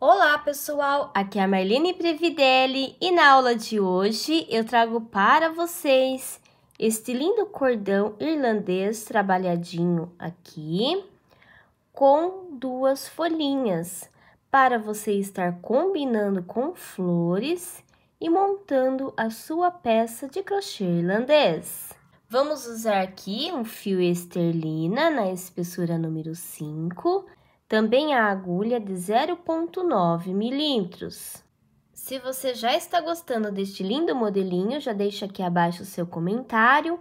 Olá pessoal, aqui é a Marlene Previdelli e na aula de hoje eu trago para vocês este lindo cordão irlandês trabalhadinho aqui com duas folhinhas para você estar combinando com flores e montando a sua peça de crochê irlandês. Vamos usar aqui um fio esterlina na espessura número 5 também a agulha de 0,9 milímetros. Se você já está gostando deste lindo modelinho, já deixa aqui abaixo o seu comentário,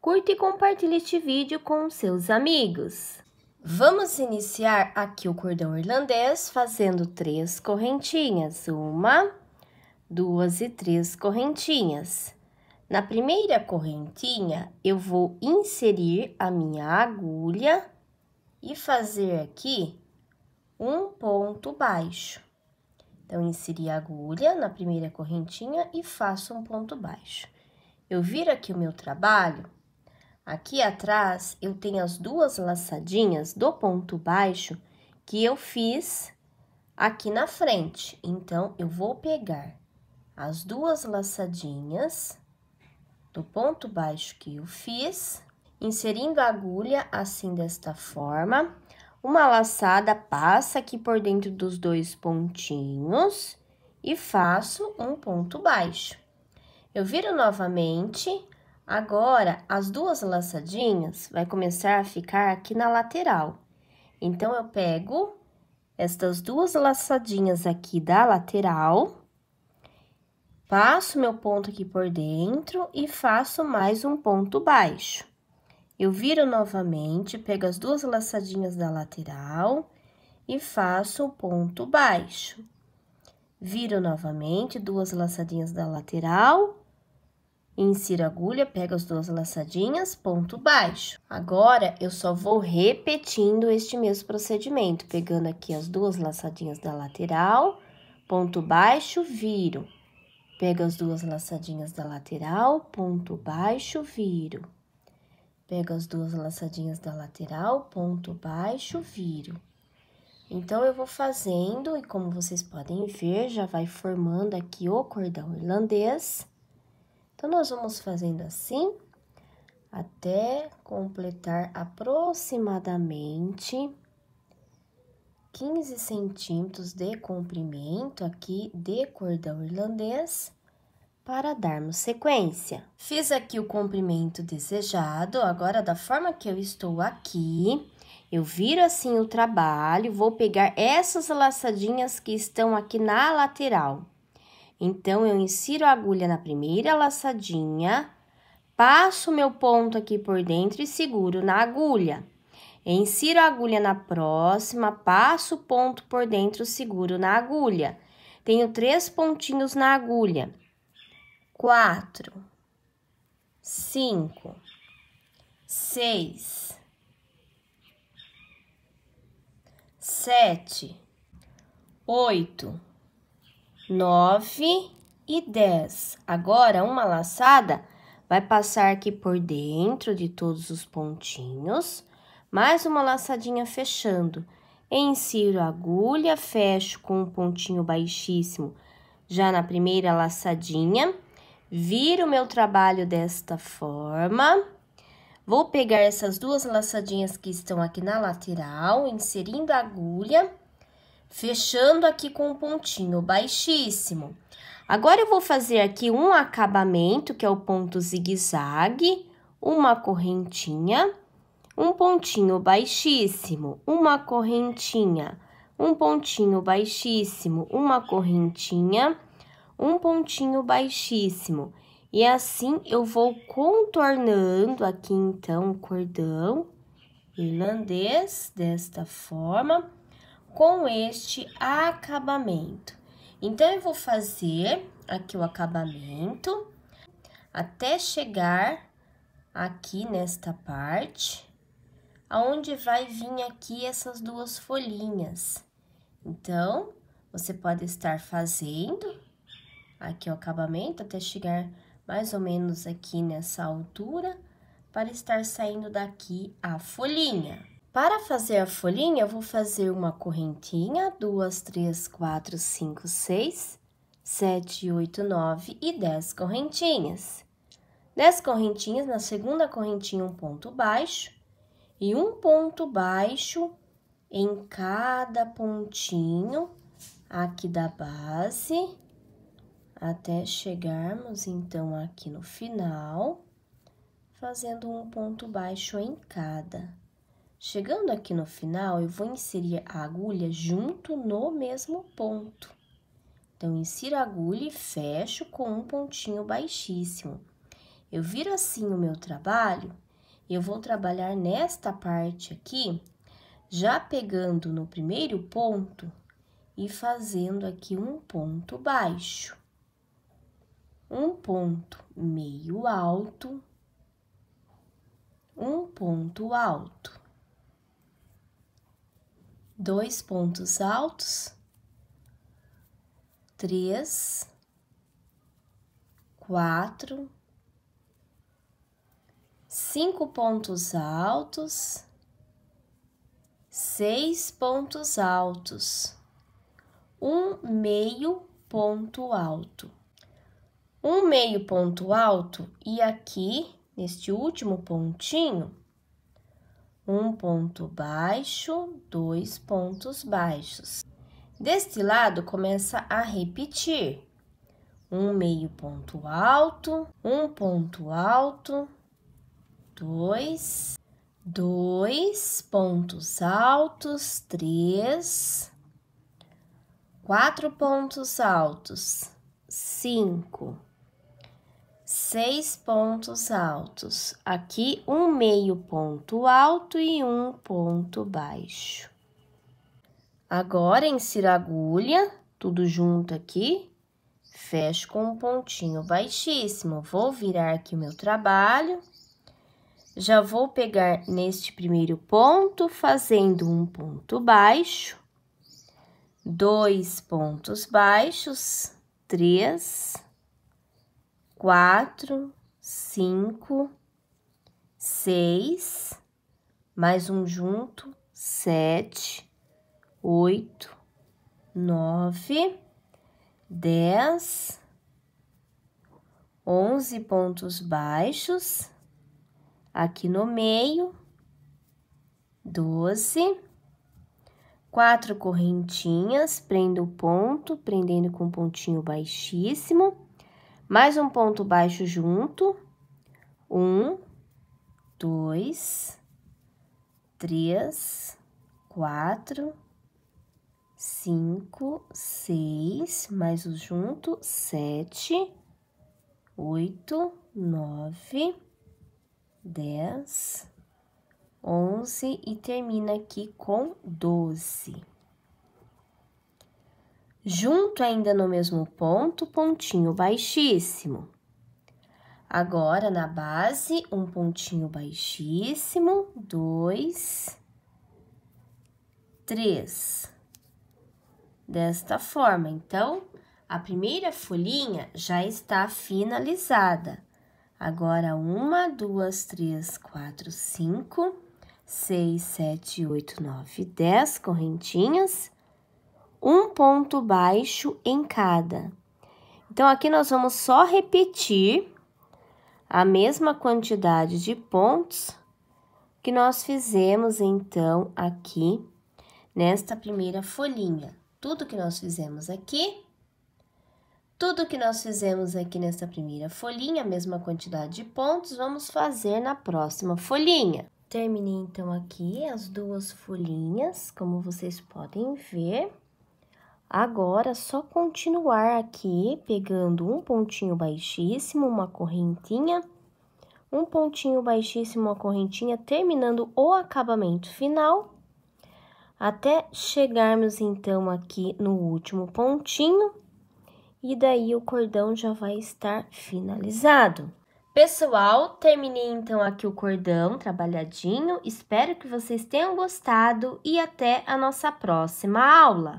curta e compartilhe este vídeo com seus amigos. Vamos iniciar aqui o cordão irlandês fazendo três correntinhas, uma, duas e três correntinhas. Na primeira correntinha, eu vou inserir a minha agulha e fazer aqui um ponto baixo. Então, inseri a agulha na primeira correntinha e faço um ponto baixo. Eu viro aqui o meu trabalho, aqui atrás eu tenho as duas laçadinhas do ponto baixo que eu fiz aqui na frente. Então, eu vou pegar as duas laçadinhas do ponto baixo que eu fiz, inserindo a agulha assim desta forma, uma laçada passa aqui por dentro dos dois pontinhos e faço um ponto baixo. Eu viro novamente, agora as duas laçadinhas vai começar a ficar aqui na lateral. Então, eu pego estas duas laçadinhas aqui da lateral, passo meu ponto aqui por dentro e faço mais um ponto baixo. Eu viro novamente, pego as duas laçadinhas da lateral e faço o ponto baixo. Viro novamente, duas laçadinhas da lateral, insiro a agulha, pego as duas laçadinhas, ponto baixo. Agora, eu só vou repetindo este mesmo procedimento, pegando aqui as duas laçadinhas da lateral, ponto baixo, viro. Pego as duas laçadinhas da lateral, ponto baixo, viro. Pego as duas laçadinhas da lateral, ponto baixo, viro. Então, eu vou fazendo, e como vocês podem ver, já vai formando aqui o cordão irlandês. Então, nós vamos fazendo assim, até completar aproximadamente 15 centímetros de comprimento aqui de cordão irlandês para darmos sequência. Fiz aqui o comprimento desejado, agora da forma que eu estou aqui, eu viro assim o trabalho, vou pegar essas laçadinhas que estão aqui na lateral. Então, eu insiro a agulha na primeira laçadinha, passo meu ponto aqui por dentro e seguro na agulha. Insiro a agulha na próxima, passo o ponto por dentro, seguro na agulha. Tenho três pontinhos na agulha quatro, cinco, seis, sete, oito, nove e dez. Agora, uma laçada vai passar aqui por dentro de todos os pontinhos, mais uma laçadinha fechando. Insiro a agulha, fecho com um pontinho baixíssimo já na primeira laçadinha Viro meu trabalho desta forma. Vou pegar essas duas laçadinhas que estão aqui na lateral, inserindo a agulha, fechando aqui com um pontinho baixíssimo. Agora, eu vou fazer aqui um acabamento, que é o ponto zigue-zague, uma correntinha, um pontinho baixíssimo, uma correntinha, um pontinho baixíssimo, uma correntinha um pontinho baixíssimo. E assim eu vou contornando aqui então o cordão irlandês desta forma com este acabamento. Então eu vou fazer aqui o acabamento até chegar aqui nesta parte, aonde vai vir aqui essas duas folhinhas. Então, você pode estar fazendo aqui o acabamento até chegar mais ou menos aqui nessa altura para estar saindo daqui a folhinha. Para fazer a folhinha, eu vou fazer uma correntinha, duas, três, quatro, cinco, seis, sete, oito, nove e dez correntinhas. Dez correntinhas, na segunda correntinha, um ponto baixo e um ponto baixo em cada pontinho aqui da base até chegarmos então aqui no final, fazendo um ponto baixo em cada. Chegando aqui no final, eu vou inserir a agulha junto no mesmo ponto. Então, insiro a agulha e fecho com um pontinho baixíssimo. Eu viro assim o meu trabalho, eu vou trabalhar nesta parte aqui, já pegando no primeiro ponto e fazendo aqui um ponto baixo um ponto meio alto, um ponto alto, dois pontos altos, três, quatro, cinco pontos altos, seis pontos altos, um meio ponto alto um meio ponto alto e aqui, neste último pontinho, um ponto baixo, dois pontos baixos. Deste lado, começa a repetir. Um meio ponto alto, um ponto alto, dois, dois pontos altos, três, quatro pontos altos, cinco seis pontos altos. Aqui, um meio ponto alto e um ponto baixo. Agora, insiro a agulha, tudo junto aqui, fecho com um pontinho baixíssimo. Vou virar aqui o meu trabalho. Já vou pegar neste primeiro ponto, fazendo um ponto baixo, dois pontos baixos, três quatro, cinco, seis, mais um junto, sete, oito, nove, dez, onze pontos baixos, aqui no meio, doze, quatro correntinhas, prendo o ponto, prendendo com um pontinho baixíssimo mais um ponto baixo junto, um, dois, três, quatro, cinco, seis, mais o junto, sete, oito, nove, dez, onze e termina aqui com doze junto ainda no mesmo ponto, pontinho baixíssimo. Agora, na base, um pontinho baixíssimo, dois, três. Desta forma, então, a primeira folhinha já está finalizada. Agora, uma, duas, três, quatro, cinco, seis, sete, oito, nove, dez correntinhas um ponto baixo em cada. Então, aqui nós vamos só repetir a mesma quantidade de pontos que nós fizemos, então, aqui nesta primeira folhinha. Tudo que nós fizemos aqui, tudo que nós fizemos aqui nesta primeira folhinha, a mesma quantidade de pontos, vamos fazer na próxima folhinha. Terminei, então, aqui as duas folhinhas, como vocês podem ver. Agora, só continuar aqui pegando um pontinho baixíssimo, uma correntinha, um pontinho baixíssimo, uma correntinha, terminando o acabamento final, até chegarmos então aqui no último pontinho, e daí o cordão já vai estar finalizado. Pessoal, terminei então aqui o cordão trabalhadinho, espero que vocês tenham gostado e até a nossa próxima aula!